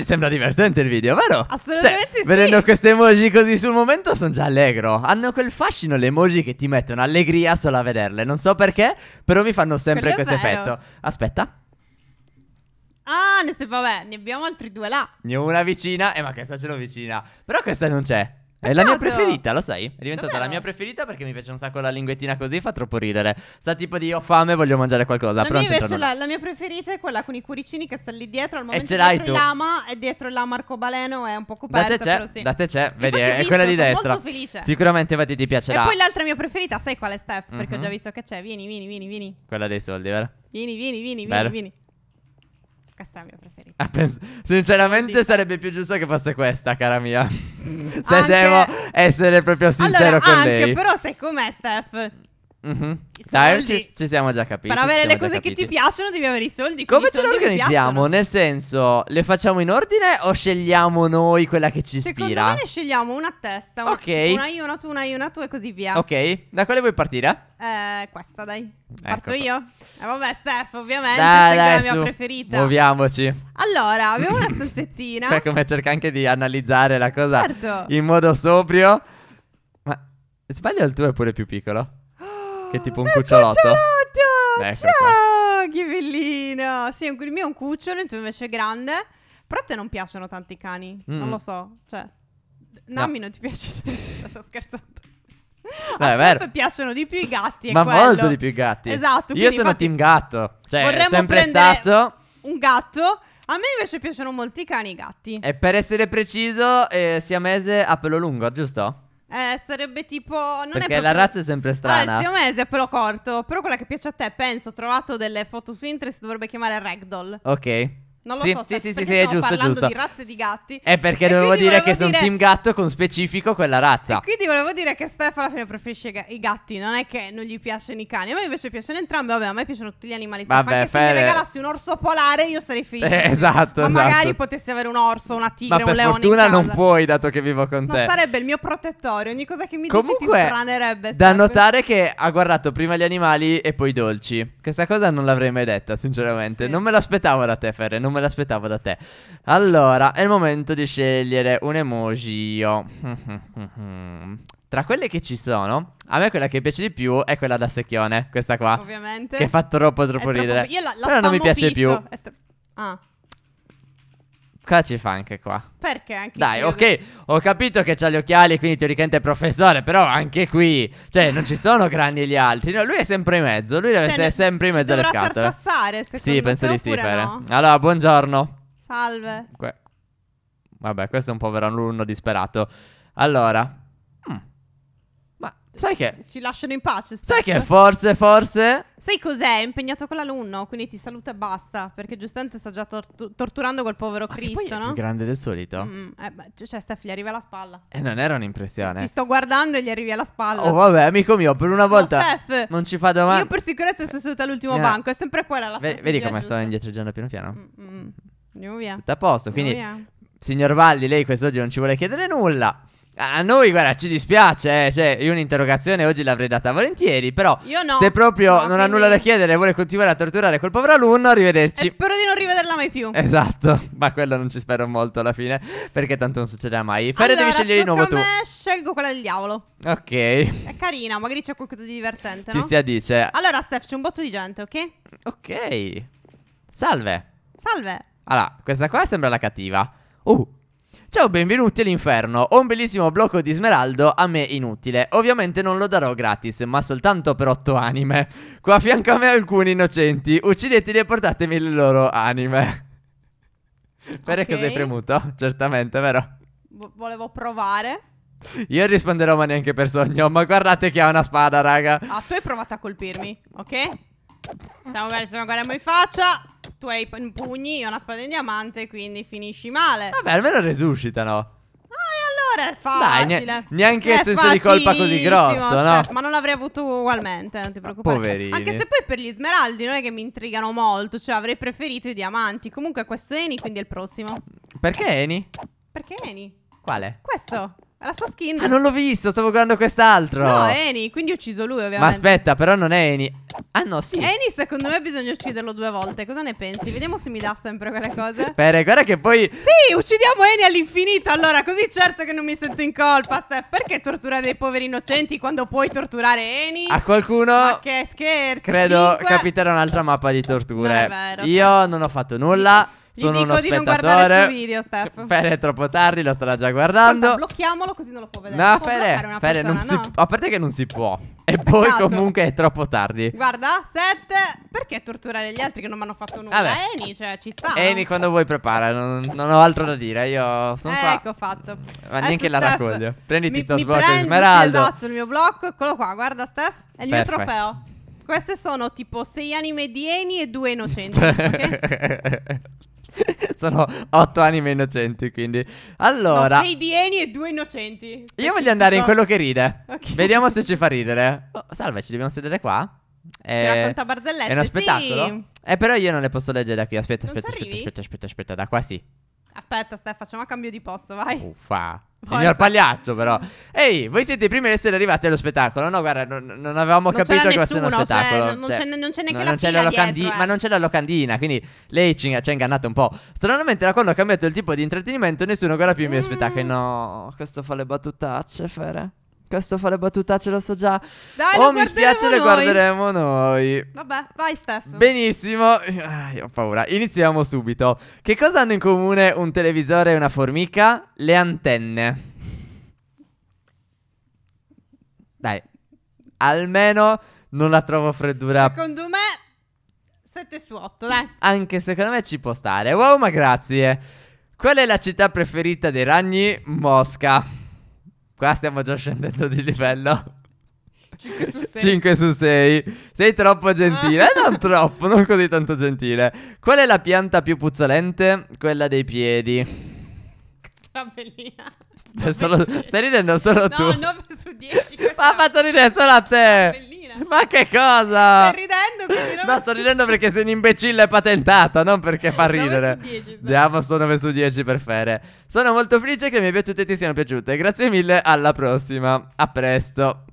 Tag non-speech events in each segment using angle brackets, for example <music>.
ci sembra divertente il video, vero? Cioè, Assolutamente cioè, sì. Vedendo queste emoji così sul momento sono già allegro. Hanno quel fascino le emoji che ti mettono allegria solo a vederle. Non so perché, però mi fanno sempre questo effetto. Aspetta. Ah, ne, vabbè, ne abbiamo altri due là. Ne ho una vicina, e eh, ma questa ce l'ho vicina. Però questa non c'è. È la mia preferita, lo sai? È diventata Davvero? la mia preferita perché mi piace un sacco la linguettina così, fa troppo ridere. Sta tipo di ho fame, voglio mangiare qualcosa. La, però mia, non la, la mia preferita è quella con i cuoricini che sta lì dietro. Al momento e ce l'hai tu. Lama, è dietro là Marcobaleno, è un po' coperta. Date c'è, sì. date c'è. Vedi, è visto, quella di destra. Sono molto felice. Sicuramente vedi, ti piacerà. E poi l'altra mia preferita, sai quale è Steph? Perché mm-hmm. ho mhm. già visto che c'è. Vieni, vieni, vieni, vieni. Quella dei soldi, vero? Vieni, vieni, vieni, vieni, vieni. Questa è la mia preferita. <laughs> Sinceramente sarebbe più giusto che fosse questa, cara mia. <laughs> se anche... devo essere proprio sincero allora, con anche, lei. Però sai com'è, Steph? Mm-hmm. Dai, ci, ci, siamo già capiti. Per avere le cose che ti piacciono devi avere i soldi. Come ce le organizziamo? Nel senso, le facciamo in ordine o scegliamo noi quella che ci Secondo ispira? Secondo ne scegliamo una a testa. Ok. una io, una tu, una io, una tu e così via. Ok, da quale vuoi partire? Eh, questa dai. Ecco. Parto ecco. io. Eh, vabbè, Steph, ovviamente. Dai, dai, è la mia su. preferita. Muoviamoci. Allora, abbiamo una <laughs> stanzettina. Beh, come cerca anche di analizzare la cosa certo. in modo sobrio. Ma sbaglio il tuo è pure più piccolo. Che è tipo un è cucciolotto. cucciolotto! Ecco Ciao, qua. che bellino! Sì, il mio è un cucciolo, il tuo invece è grande. Però a te non piacciono tanti cani, mm. non lo so. Cioè, Nami no. non ti piace <laughs> tanto, sto scherzando. No, a me piacciono di più i gatti. Ma quello. molto di più i gatti. Esatto. Io sono team gatto. Cioè, è sempre stato un gatto. A me invece piacciono molti i cani e i gatti. E per essere preciso, eh, siamese a pelo lungo, giusto? Eh, sarebbe tipo. Non Perché è proprio... la razza è sempre strana. Ah, il siamese è però corto. Però quella che piace a te, penso, ho trovato delle foto su Interest, dovrebbe chiamare Ragdoll. Ok. Non lo sì, so, sì, sì, sì, è giusto, giusto. di razze di gatti. È perché dovevo dire che sono team gatto con specifico quella razza. E quindi volevo dire che Stefano alla fine preferisce i gatti, non è che non gli piacciono i cani. A me invece piacciono entrambi, vabbè, a me piacciono tutti gli animali. Vabbè, Stefano, se mi regalassi un orso polare io sarei felice. Eh, esatto, Ma esatto. magari potessi avere un orso, una tigre, Ma un leone. Ma per fortuna non puoi, dato che vivo con te. Non sarebbe il mio protettore, ogni cosa che mi Comunque, dici ti stranerebbe. Stefano. da notare che ha guardato prima gli animali e poi i dolci. Questa cosa non l'avrei mai detta, sinceramente. Sì. Non me l'aspettavo da te, Ferre, non non me l'aspettavo da te. Allora, è il momento di scegliere un emoji. Io. Tra quelle che ci sono, a me quella che piace di più è quella da secchione, questa qua. Ovviamente. Che fa troppo troppo è ridere. Io la, la Però non mi piace fisso. più. Tro... Ah. Cosa ci fa anche qua? Perché anche qui? Dai, ok, ho capito che ha gli occhiali, quindi teoricamente è professore, però anche qui, cioè, non ci sono grandi e gli altri. No, lui è sempre in mezzo, lui deve cioè, essere sempre in mezzo alle scatole. Ma tartassare, secondo Sì, penso di sì, Pere. No? Allora, buongiorno. Salve. Que Vabbè, questo è un povero alunno disperato. Allora, Sai che... Ci lasciano in pace. Steph. Sai che forse, forse... Sai cos'è? È impegnato con l'alunno, quindi ti saluta e basta. Perché giustamente sta già tortu- torturando quel povero Ma Cristo, poi no? È più grande del solito. Mm, eh, beh, cioè, Steph, gli arrivi alla spalla. E non era un'impressione. Ti sto guardando e gli arrivi alla spalla. Oh, vabbè, amico mio, per una volta. Steph, non ci fa domanda. Io per sicurezza sono seduta all'ultimo no. Eh. banco. È sempre quella la v- Vedi come sto indietreggiando piano piano? Mm, mm. Andiamo via. Tutto a posto. Quindi, signor Valli, lei quest'oggi non ci vuole chiedere nulla. A noi, guarda, ci dispiace, eh. cioè, io un'interrogazione oggi l'avrei data volentieri, però io no. se proprio no, non ha nulla da chiedere e vuole continuare a torturare quel povero alunno, arrivederci. E eh, spero di non rivederla mai più. Esatto, <laughs> ma quello non ci spero molto alla fine, perché tanto non succederà mai. Ferre, allora, devi scegliere di nuovo tu. scelgo quella del diavolo. Ok. È carina, magari c'è qualcosa di divertente, no? Chi sia dice. Allora, Steph, c'è un botto di gente, ok? Ok. Salve. Salve. Allora, questa qua sembra la cattiva. Uh, Ciao, benvenuti all'inferno. Ho un bellissimo blocco di smeraldo, a me inutile. Ovviamente non lo darò gratis, ma soltanto per otto anime. Qua a fianco a me alcuni innocenti. Uccideteli e portatemi le loro anime. Perché okay. cosa hai premuto? Certamente, vero? V volevo provare. Io risponderò ma neanche per sogno, ma guardate che ha una spada, raga. Ah, tu hai provato a colpirmi, ok? Siamo magari se non guardiamo in faccia. Tu hai i pugni, io ho una spada in diamante, quindi finisci male. Vabbè, almeno resuscitano. Ah, e allora è facile. Dai, neanche il senso di colpa così grosso, no? Ma non l'avrei avuto ugualmente, non ti preoccupare. Poverini. Anche se poi per gli smeraldi non è che mi intrigano molto, cioè avrei preferito i diamanti. Comunque questo è Eni, quindi è il prossimo. Perché Eni? Perché Eni? Quale? Questo. La sua skin. Ah, non l'ho visto, stavo guardando quest'altro. No, Eni, quindi ho ucciso lui, ovviamente. Ma aspetta, però non è Eni. Ah, no, sì. Eni, secondo me, bisogna ucciderlo due volte. Cosa ne pensi? Vediamo se mi dà sempre quelle cose. <laughs> Pere, guarda che poi. Sì, uccidiamo Eni all'infinito. Allora, così certo che non mi sento in colpa. Steph, perché torturare dei poveri innocenti quando puoi torturare Eni? A qualcuno. Ma che scherzo. Credo 5. capiterà un'altra mappa di torture. Non è vero. Io non ho fatto nulla. Gli dico di non guardare questo video, Steph. Fere è troppo tardi, lo starà già guardando. Ascolta, blocchiamolo così non lo può vedere. No, può Fere, Fere persona, no? A parte che non si può. E Peccato. poi esatto. comunque è troppo tardi. Guarda, sette Perché torturare gli altri che non mi hanno fatto nulla? Vabbè. Eni, cioè, ci sta. Eni, eh. quando vuoi prepara, non, non, ho altro da dire. Io sono eh, Ecco fatto. Ma Adesso neanche Steph, la raccoglio. Prenditi mi, sto mi sblocco prendi, smeraldo. Esatto, il mio blocco, eccolo qua. Guarda, Steph, è il Perfetto. mio trofeo. Queste sono tipo sei anime di Eni e due innocenti. okay? <laughs> <laughs> Sono otto anime innocenti, quindi. Allora. No, sei Eni e due innocenti. Io voglio andare in quello che ride. Okay. Vediamo se ci fa ridere. <laughs> Oh, salve, ci dobbiamo sedere qua. È... Ci eh, racconta Barzelletta. È uno spettacolo. Sì. Eh, però io non le posso leggere da qui. Aspetta, aspetta, aspetta, aspetta, aspetta, aspetta, da qua sì. Aspetta, Stef, facciamo a cambio di posto, vai. Uffa. <laughs> Forza. Signor Pagliaccio, però. Ehi, voi siete i primi ad essere arrivati allo spettacolo. No, guarda, non, non avevamo non capito che fosse uno cioè, spettacolo. Cioè, non, cioè, c'è, non c'è neanche non, la c'è dietro, eh. Ma non c'è la locandina, quindi lei ci, ci ha ingannato un po'. Stranamente, da quando ho cambiato il tipo di intrattenimento, nessuno guarda più i miei mm. spettacoli. No, questo fa le battutacce, Fere. Questo fa le battutacce, lo so già. Dai, oh, mi spiace, noi. le guarderemo noi. Vabbè, vai Steph. Benissimo. Ah, io ho paura. Iniziamo subito. Che cosa hanno in comune un televisore e una formica? Le antenne. Dai. Almeno non la trovo freddura. Secondo me 7 su 8, dai. Anche secondo me ci può stare. Wow, ma grazie. Qual è la città preferita dei ragni? Mosca. Qua stiamo già scendendo di livello. 5 su 6. Sei troppo gentile. Eh, non <laughs> troppo, non così tanto gentile. Qual è la pianta più puzzolente? Quella dei piedi. Camelina. Stai ridendo solo no, tu. No, 9 su 10. Ha fatto ridere solo a te. Camelina signorina. Ma che cosa? Stai ridendo? Quindi Ma sto ridendo perché sei un imbecille patentato, non perché fa ridere. 9 su 10. Diamo sto 9 su 10 per Fere. Sono molto felice che mi è e ti siano piaciute. Grazie mille, alla prossima. A presto.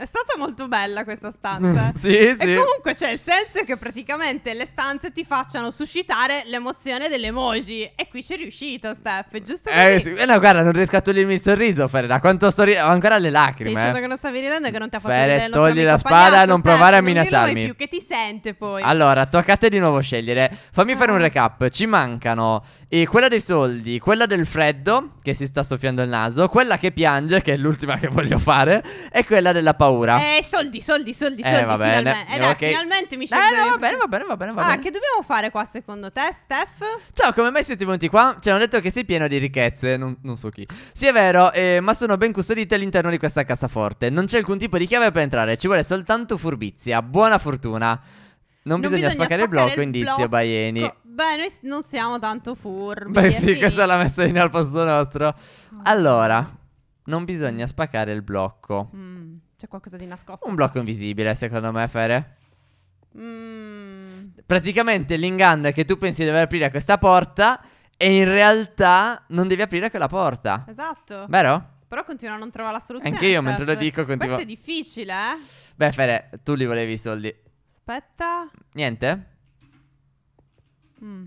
È stata molto bella questa stanza. <laughs> sì, e sì. E comunque c'è cioè, il senso che praticamente le stanze ti facciano suscitare l'emozione delle emoji. E qui c'è riuscito, Steph, giusto? Eh, così? Eh, sì. eh, no, guarda, non riesco a togliermi il sorriso, Fere. Da quanto sto ridendo, ho ancora le lacrime. Dicendo eh. che non stavi ridendo e che non ti ha fatto Fere, ridere togli la spada, non Steph, provare a non minacciarmi. più che ti sente poi. Allora, tocca a te di nuovo scegliere. Fammi ah. fare un ah. recap. Ci mancano e quella dei soldi, quella del freddo, che si sta soffiando il naso, quella che piange, che è l'ultima che voglio fare, e quella della paura. Eh, soldi, soldi, soldi, eh, soldi. Va bene. Finalmente. Eh, eh, dai, finalmente mi scegli. Eh, no, va bene, va bene, va bene, va ah, bene. che dobbiamo fare qua secondo te, Steph? Ciao, come mai siete venuti qua? Ci cioè, hanno detto che sei pieno di ricchezze, non, non so chi. Sì, è vero, eh, ma sono ben custodite all'interno di questa cassaforte. Non c'è alcun tipo di chiave per entrare, ci vuole soltanto furbizia. Buona fortuna. Non, non bisogna, bisogna spaccare, spaccare, il blocco, il blocco. indizio, Baieni. Beh, noi non siamo tanto furbi. Beh, sì, questa l'ha messa in al posto nostro. Ah, allora, non bisogna spaccare il blocco. Mm, c'è qualcosa di nascosto. Un blocco invisibile, secondo me, Fere. Mm. Praticamente l'inganno è che tu pensi di dover aprire questa porta e in realtà non devi aprire quella porta. Esatto. Vero? Però continua a non trovare la soluzione. Anche io mentre lo dico continuo. Questo è difficile, eh? Beh, Fere, tu li volevi i soldi. Aspetta. Niente? Mm.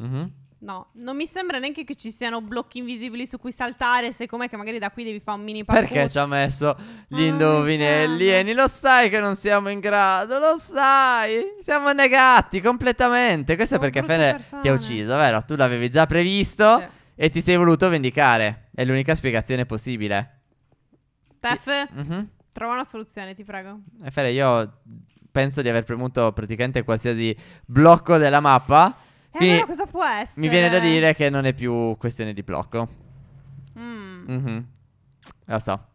Mm-hmm. No, non mi sembra neanche che ci siano blocchi invisibili su cui saltare. Se com'è che magari da qui devi fare un mini parkour. Perché ci ha messo gli ah, indovinelli? E lo sai che non siamo in grado, lo sai. Siamo negati completamente. Questo siamo è perché Fede ti ha ucciso, vero? Tu l'avevi già previsto sì. e ti sei voluto vendicare. È l'unica spiegazione possibile. Tef, mm-hmm. trova una soluzione, ti prego. E eh, Fede, io penso di aver premuto praticamente qualsiasi blocco della mappa. Quindi allora cosa può essere? Mi viene da dire che non è più questione di blocco. Mm. Mm -hmm. Lo so.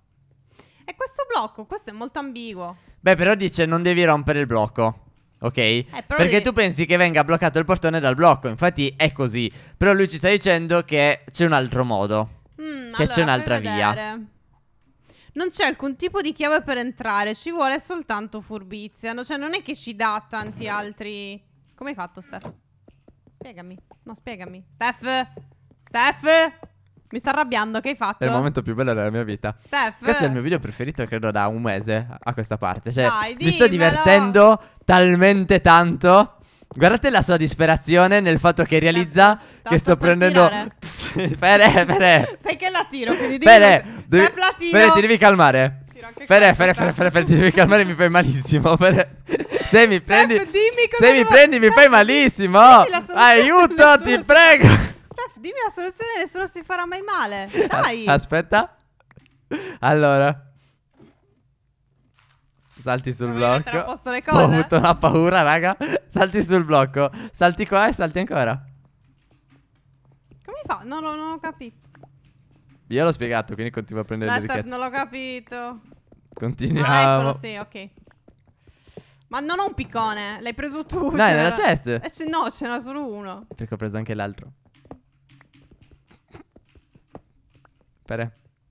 E questo blocco, questo è molto ambiguo. Beh, però dice non devi rompere il blocco. Ok? Eh, Perché devi... tu pensi che venga bloccato il portone dal blocco, infatti è così. Però lui ci sta dicendo che c'è un altro modo. Mm, che allora, c'è un'altra via non c'è alcun tipo di chiave per entrare, ci vuole soltanto furbizia. No, cioè, non è che ci dà tanti altri... Come hai fatto, Steph? Spiegami. No, spiegami. Steph! Steph! Mi sta arrabbiando, che hai fatto? È il momento più bello della mia vita. Steph! Questo è il mio video preferito, credo, da un mese a questa parte. Cioè, Dai, mi sto divertendo talmente tanto Guardate la sua disperazione nel fatto che realizza Tanto che sto prendendo. <laughs> Fere, Fere. Sai che la tiro, quindi devi. Fere, devi... Fere, ti devi calmare. Fere, Fere, Fere, Fere, Fere, ti devi calmare, mi fai malissimo. Fere. <laughs> Se mi prendi. Steph, se mi prendi, mi fai malissimo. Aiuto, ti prego. Steph, dimmi la soluzione, nessuno si farà mai male. <laughs> Dai. aspetta. Allora salti sul blocco. Ho posto le <laughs> cose. Ho avuto una paura, raga. Salti sul blocco. Salti qua e salti ancora. Come fa? No, no, non ho capito. Io l'ho spiegato, quindi continuo a prendere Dai, le ricchezze. non l'ho capito. Continuiamo. Ah, eccolo, sì, ok. Ma non ho un piccone, l'hai preso tu. Dai, nella chest. Eh, no, ce n'era solo uno. Perché ho preso anche l'altro. Pere.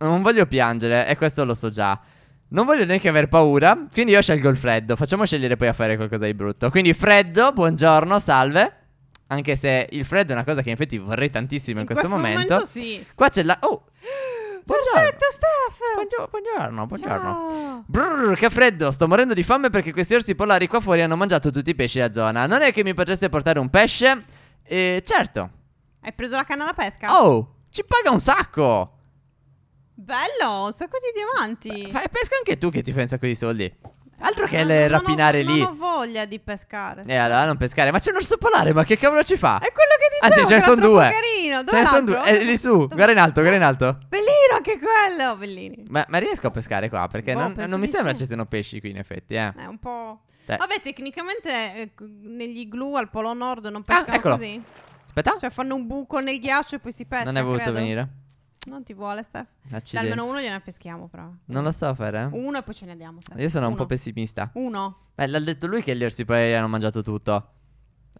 Non voglio piangere, e questo lo so già. Non voglio neanche aver paura, quindi io scelgo il freddo. Facciamo scegliere poi a fare qualcosa di brutto. Quindi freddo, buongiorno, salve. Anche se il freddo è una cosa che in effetti vorrei tantissimo in, in questo, questo, momento. momento sì. Qua c'è la... Oh! <gasps> Buongiorno. Perfetto, Steph. Buongiorno, buongiorno. Brrr, che freddo, sto morendo di fame perché questi orsi polari qua fuori hanno mangiato tutti i pesci della zona. Non è che mi potreste portare un pesce? Eh, certo. Hai preso la canna da pesca? Oh, ci paga un sacco. Bello, un sacco di diamanti. Fai pesca anche tu che ti fai un sacco di soldi. Altro che no, ah, rapinare non ho, lì. Non ho voglia di pescare. Eh, allora non pescare. Ma c'è un orso polare, ma che cavolo ci fa? È quello che dicevo. Anzi, ah, ce ne sono due. Carino. Dove ce ne sono due. Eh, lì su. Guarda in alto, guarda in alto. Bellino anche quello. Bellini. Ma, ma riesco a pescare qua? Perché boh, non, non mi sembra sì. ci siano pesci qui, in effetti. Eh. È eh, un po'. Beh. Vabbè, tecnicamente eh, negli glu al polo nord non ah, pescano ah, così. Aspetta. Cioè fanno un buco nel ghiaccio e poi si pesca. Non è voluto credo. venire. Non ti vuole, Steph. Accidenti. almeno uno gliene peschiamo, però. Non lo so fare. Uno e poi ce ne andiamo. Steph. Io sono uno. un po' pessimista. Uno. Beh, l'ha detto lui che gli orsi poi hanno mangiato tutto.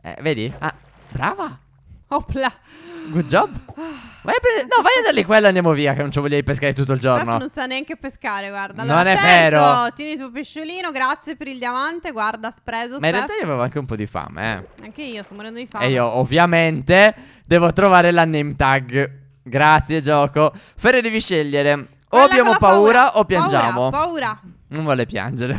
Eh, vedi? Ah, brava. Opla. Good job. Vai a prendere... No, vai a dargli quella e andiamo via, che non ci volevi pescare tutto il giorno. Steph non sa neanche pescare, guarda. Allora, non è certo, vero. Tieni il tuo pesciolino, grazie per il diamante, guarda, preso. Ma in realtà io avevo anche un po' di fame, eh. Anche io, sto morendo di fame. E io, ovviamente, devo trovare la name tag. Grazie, gioco. Ferre, devi scegliere. O abbiamo paura, paura, o piangiamo. Paura, paura. Non vuole piangere.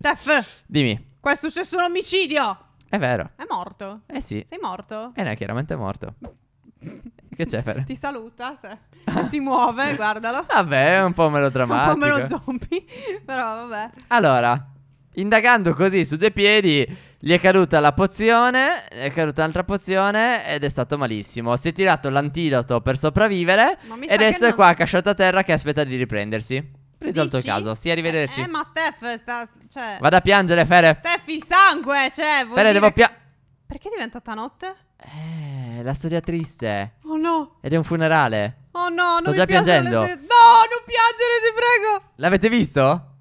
Tef. Dimmi. Qua è successo un omicidio. È vero. È morto. Eh sì. Sei morto? Eh no, è chiaramente è morto. Che c'è Ferre? Ti saluta, <laughs> si muove, guardalo. Vabbè, è un po' melodrammatico. <laughs> Un po' meno zombie, <laughs> però vabbè. Allora, Indagando così su due piedi, gli è caduta la pozione, è caduta un'altra pozione ed è stato malissimo. Si è tirato l'antidoto per sopravvivere e adesso è non... qua accasciato a terra che aspetta di riprendersi. Risolto il caso, sì, arrivederci. Eh, eh ma Steph sta... Cioè... Vado a piangere, Fere. Steph, il sangue, cioè... Vuol Fere, devo pia... Perché è diventata notte? Eh, la storia triste. Oh no. Ed è un funerale. Oh no, Sto non Sto già piangendo. No, non piangere, ti prego. L'avete visto?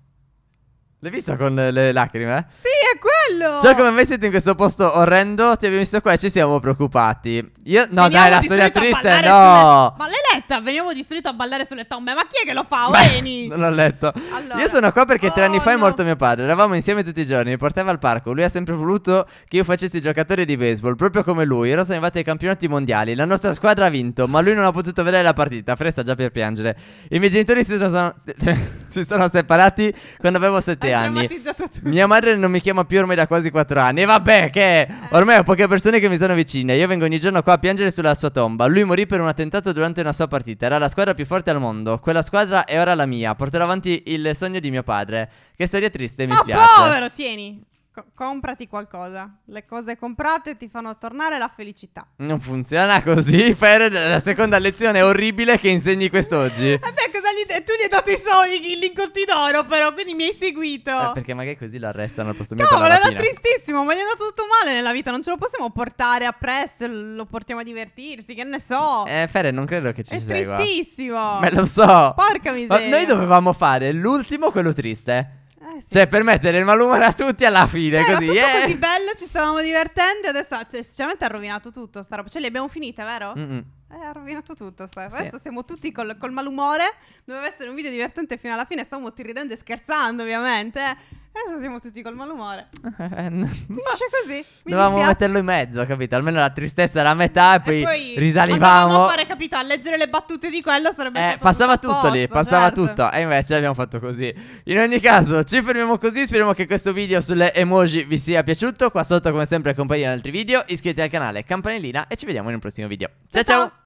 L'hai visto con le lacrime? Sì, è quello! Cioè, come mai siete in questo posto orrendo? Ti abbiamo visto qua e ci siamo preoccupati. Io, no, Veniamo dai, la storia triste, no! Sulle... Ma l'hai letta? Veniamo distrutti a ballare sulle tombe. Ma chi è che lo fa? Veni! non l'ho letto. Allora. Io sono qua perché oh, tre anni fa oh, no. è morto mio padre. Eravamo insieme tutti i giorni, mi portava al parco. Lui ha sempre voluto che io facessi giocatore di baseball, proprio come lui. Ero sono arrivato ai campionati mondiali. La nostra squadra ha vinto, ma lui non ha potuto vedere la partita. Fresta già per piangere. I miei genitori si sono si sono separati quando avevo 7 Hai anni. Mia madre non mi chiama più ormai da quasi 4 anni. E vabbè, che eh. ormai ho poche persone che mi sono vicine. Io vengo ogni giorno qua a piangere sulla sua tomba. Lui morì per un attentato durante una sua partita. Era la squadra più forte al mondo. Quella squadra è ora la mia. Porterò avanti il sogno di mio padre. Che storia triste, mi oh, piace. povero, tieni. Co comprati qualcosa. Le cose comprate ti fanno tornare la felicità. Non funziona così. Per la seconda lezione orribile che insegni quest'oggi. <laughs> hai dato i soldi, il lingotti d'oro, però, quindi mi hai seguito. Eh, perché magari così lo arrestano al posto mio. ma era tristissimo, ma gli è andato tutto male nella vita. Non ce lo possiamo portare a presto, lo portiamo a divertirsi, che ne so. Eh, Fere, non credo che ci è segua. È tristissimo. Ma lo so. Porca miseria. Ma noi dovevamo fare l'ultimo quello triste. Eh, sì. Cioè, per mettere il malumore a tutti alla fine. Cioè, così, era tutto eh. così bello, ci stavamo divertendo. E adesso, cioè, sinceramente, ha rovinato tutto sta roba. Cioè, li abbiamo finite, vero? Eh, ha rovinato tutto. Sta. Adesso sì. siamo tutti col, col malumore. Doveva essere un video divertente fino alla fine. Stavamo tutti ridendo e scherzando, ovviamente. Eh. Adesso siamo tutti col malumore. Eh, <laughs> no. Finisce così. Mi Dovevamo dispiace. metterlo in mezzo, capito? Almeno la tristezza era a metà e poi, e poi risalivamo. fare, capito? A leggere le battute di quello sarebbe eh, Passava tutto, posto, lì, passava certo. tutto. E invece abbiamo fatto così. In ogni caso, ci fermiamo così. Speriamo che questo video sulle emoji vi sia piaciuto. Qua sotto, come sempre, accompagnate altri video. Iscrivetevi al canale, campanellina e ci vediamo in un prossimo video. ciao! ciao. ciao.